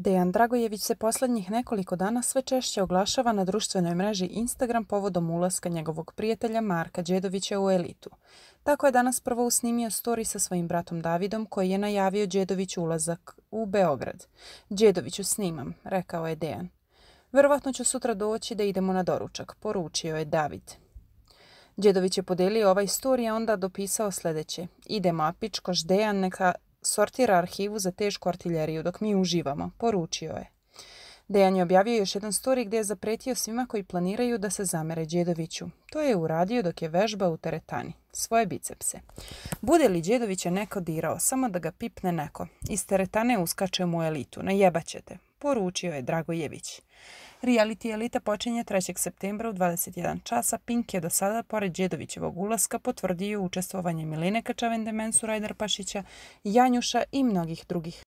Dejan Dragojević se posljednjih nekoliko dana sve češće oglašava na društvenoj mreži Instagram povodom ulaska njegovog prijatelja Marka Đedovića u elitu. Tako je danas prvo usnimio story sa svojim bratom Davidom koji je najavio Đedoviću ulazak u Beograd. Đedoviću snimam, rekao je Dejan. Verovatno ću sutra doći da idemo na doručak, poručio je David. Đedović je podelio ovaj story, a onda dopisao sljedeće. Idemo, mapić pičkoš Dejan neka sortira arhivu za tešku artiljeriju dok mi uživamo, poručio je. Dejan je objavio još jedan story gdje je zapretio svima koji planiraju da se zamere Đedoviću. To je uradio dok je vežba u teretani, svoje bicepse. Bude li Đedovića neko dirao, samo da ga pipne neko. Iz teretane uskače mu elitu, najebaćete poručio je Dragojević. Reality elita počinje 3. septembra u 21 časa. Pink je do sada, pored Đedovićevog ulaska, potvrdio učestvovanje Milene Kačavende, Demensu, Rajdar Pašića, Janjuša i mnogih drugih.